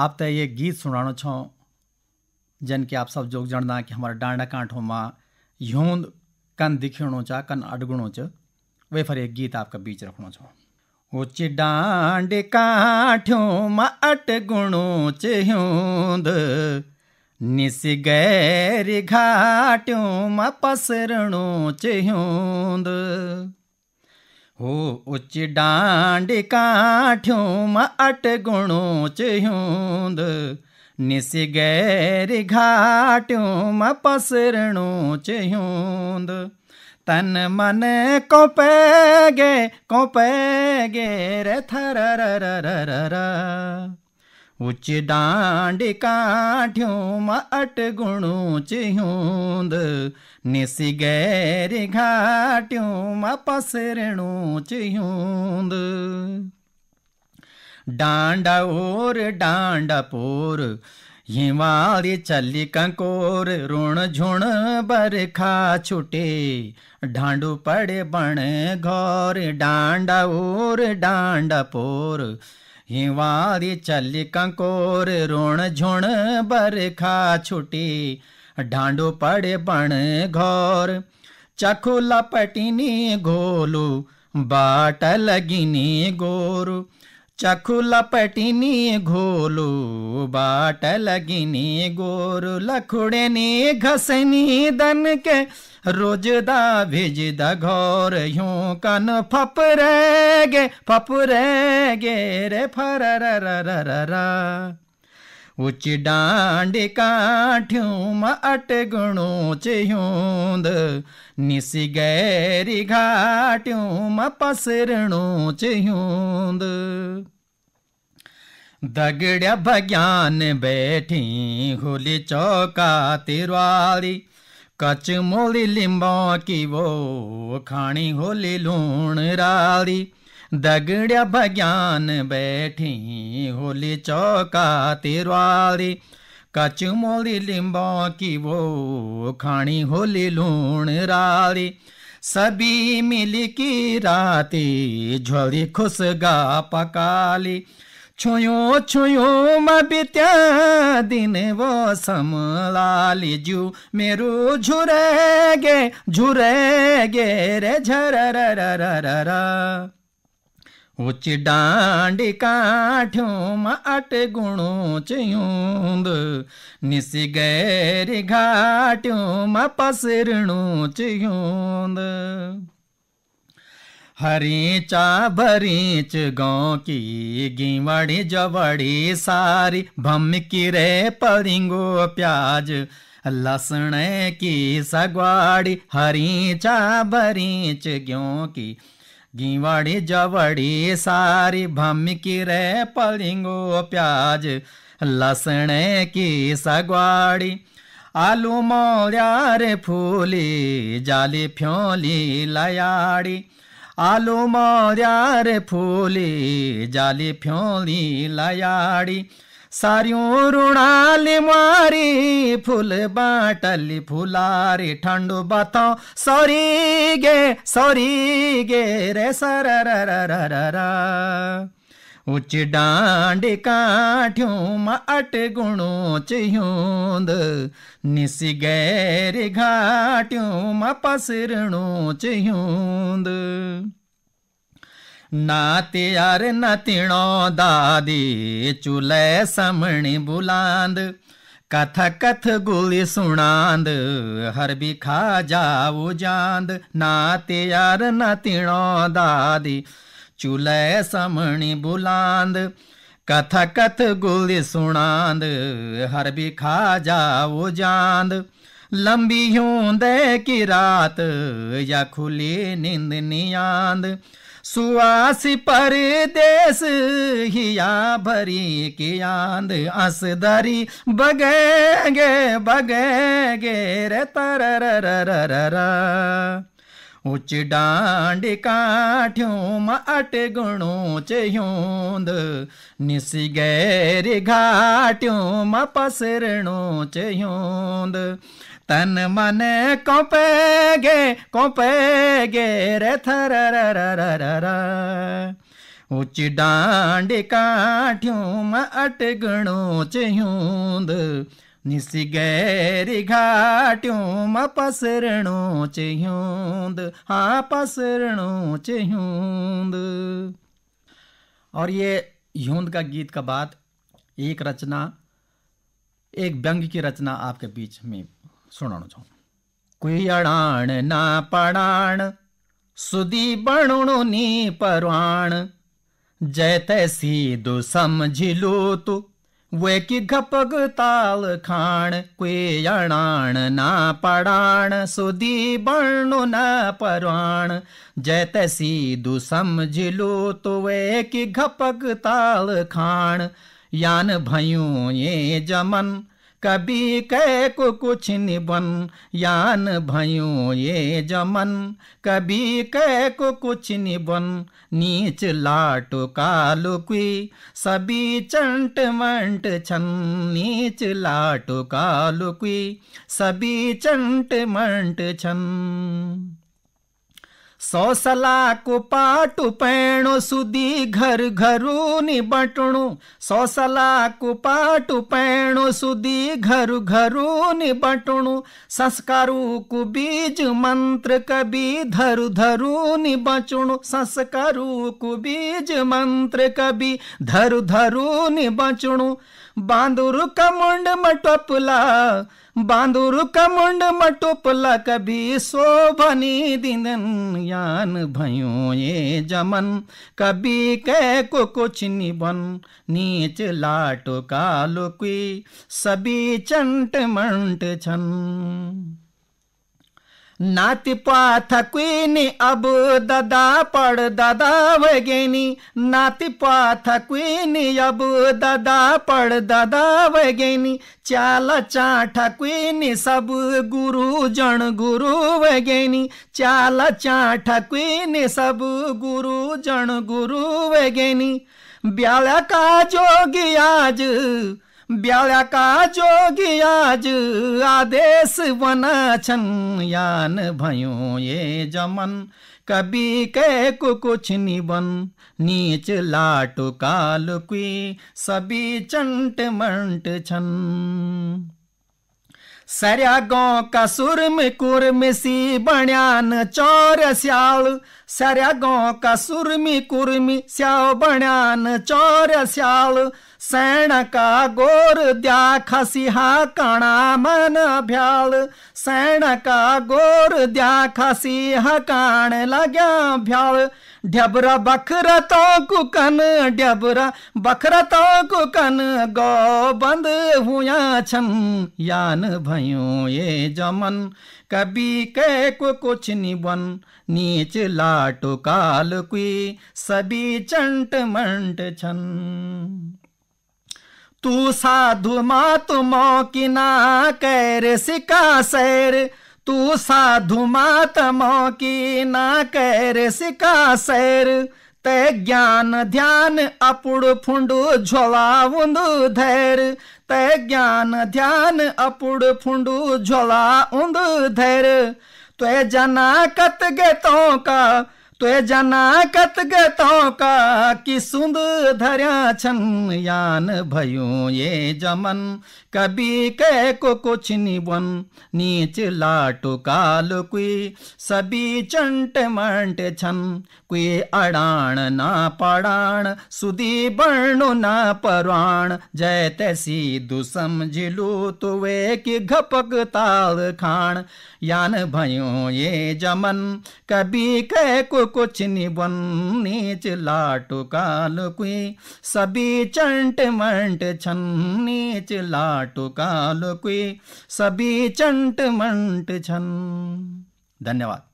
आप तो ये गीत सुनाणो छो जन कि आप सब लोग जानदा कि हमारा डांडा कांठों माँ यूं कन दिखेणो चा कन अडगणो च वे फर एक गीत आपके बीच रखणो छो उच डांड कांठों माँ अटगणो च ह्यूंद निस गैर घाट्यों मां पसरणो हो उच डांड काठ्यूं मां अट गुणो चूंद निस गैर घाटियूं मां पसरणो चूंद तन मन को गे को पैगे रे थर उच डांड काठियूं मट गुणूं चूंद निस गैर घाटियूं म पसरणूं चूंद डांड ओर डांड पोर हिमाली चल कंकोर रुण झुण बरखा छुटे ढांडू पड़े बण घोर डांड ओर डांड पोर हिवारी चल कंकोर रुण झुण बरखा छुटी ढांडो पड़े बण घोर चखु लपटिनी घोलू बाट लगिनी गोरू చకులపటిని ఘోలు బాటలగిని గోరు లఖుడని ఘసని దనకే रोजदा भिजदा घोर यूं कन फपरेगे फपरेगे रे फर उच डांड काठ्यूं मां अटगुणो चयूंद निसी गैरी घाटियूं मां पसरणो चयूंद दगड़िया भज्ञान बैठी होली चौका तिरवारी कच मोली लिंबों की वो खाणी होली लूण रारी दगड़िया भगयान बैठी होली चौका तिरवाली कच मोली लिंबो की वो खानी होली लूण रारी सभी मिली की राती झोली खुशगा पकाली छुयो छुयो म दिन वो समलाली जू मेरो झुरेगे झुरेगे रे झर उच डांडी काठ्यों में अट गुणों निसी गैर घाट्यों में पसरणों चूंद हरीचा भरीच गाँव की गिवड़ी जवड़ी सारी भमकी रे परिंगो प्याज लसण की सगवाड़ी हरीचा भरीच ग्यों की गीवाड़े जवड़ी सारी भम की रे पलिंगो प्याज लसण की सगवाड़ी आलू मौर्यार फूली जाली फ्योली लयाड़ी आलू मौर्यार फूली जाली फ्योली लयाड़ी सारियों रुणाली मारी फूल बाटली फुलारी ठंड बताओ सॉरी गे सॉरी गे रे सर उच डांडे काठ्यों मा अट गुणों चूंद निस गैर घाट्यों मा पसरणों चूंद नाति यार नतिणो दादी चुले समणी बुलांद कथ कथ गुली सुणांद हर भी खा जाऊ जांद नाति यार नतिणो दादी चुले समणी बुलांद कथ कथ गुली सुणांद हर भी खा जाऊ जांद ਲੰਬੀ ਹੁੰਦੇ ਕੀ ਰਾਤ ਜਾਂ ਖੁੱਲੀ ਨੀਂਦ ਨਹੀਂ ਆਂਦ सुवासी परदेस हिया भरी की आंध असदरी बगेगे बगेगे रे तर उच डांड काठ्यों म अट गुणों चोंद निस गैर घाट्यों म पसरणों चोंद तन मन कौपेगे कौपेगे रे थर उच डांड काठ्यू म गणो चूंद निस गैरी घाट्यू म पसरणो चूंद हाँ पसरणो चूंद और ये यूंद का गीत का बाद एक रचना एक व्यंग की रचना आपके बीच में સુણાણું છું કુયડાણ ના પડાણ સુધી બણુણું ની પરવાણ જય તે સીધું સમજીલું તું वे कि घपग ताल खाण कुयणाण ना पडाण सुदी बणु न परवाण जैत सीधु समझिलो तु वे कि घपग ताल खाण यान भयूं ये जमन कभी कह को कुछ निबन यान भयो ये जमन कभी कह को कुछ निबन नीच लाटो कालो क्वी सभी चंट मंट छन नीच लाटो कालो क्वी सभी चंट मंट छन સોસલા કુપાટુ પૈણો સુધી ઘર ઘરુની બટણું સોસલા કુપાટુ પૈણો સુધી ઘર ઘરુની બટણું સંસ્કારું કુ બીજ મંત્ર કબી ધરુ ધરુની બચણું સંસ્કારું કુ બીજ મંત્ર કબી ધરુ ધરુની બચણું બાંદુર કમુંડ મટપલા बांदुरु कमुंड मटोपला कभी शोभनी दिनन यान भयो ये जमन कभी कह को कुछ निबन नीच लाटो कालो की सभी चंट मंट छन नाति पाथक्वीनि अब ददा पड़ ददा वगेनी नाति पाथक्वीनि अब ददा पड़ ददा वगेनी चाल चाठक्वीनि सब गुरु जन गुरु वगेनी चाल चाठक्वीनि सब गुरु जन गुरु वगेनी ब्याला का जोगी आज ब्याला का जोगी आज आदेश बना छन यान भयो ये जमन के को कुछ निबन नीच काल की सभी चंट मण्ट छन सरिया गौ का सुरम कुरम सी बण्यान चौर स्याल सरिया गौ का सुरम कुर्म स्याव बण्यान चौर स्याल का गोर द्या खसीहा कणा मन भ्याल का गोर द्या खसीहा काण लग्या भ्याल ढबरा बखर तो कुकन ढबरा बखर तो कुकन गौ बंद हुआ छन यान भयो ये जमन कभी के को कुछ निबन नीच लाटो काल कुई सभी चंट मंट छन तू साधु मा तुम कि ना कैर सिका सैर तू साधु मा तम की ना कैर सिका सैर ते ज्ञान ध्यान अपुड़ झोला उंदु धैर ते ज्ञान ध्यान अपुड़ झोला उंदु धैर त्वे जना कत गे तो का त्वे जना कतगतौं का कि सुंद धर्या छन यान भयू ये जमन कभी कह को कुछ बन नीच लाटु काल कुई सभी चंट मंट छन कुई अड़ाण ना पड़ाण सुदी बर्णो ना परवाण जय तैसी दु समझिलू तुवे कि घपक ताल खाण यान भयू ये जमन कभी कह को को चिनी बन्नीच लाटु कालुकुई सभी चंट मंट छन्नीच लाटु कालुकुई सभी चंट मंट छन धन्यवाद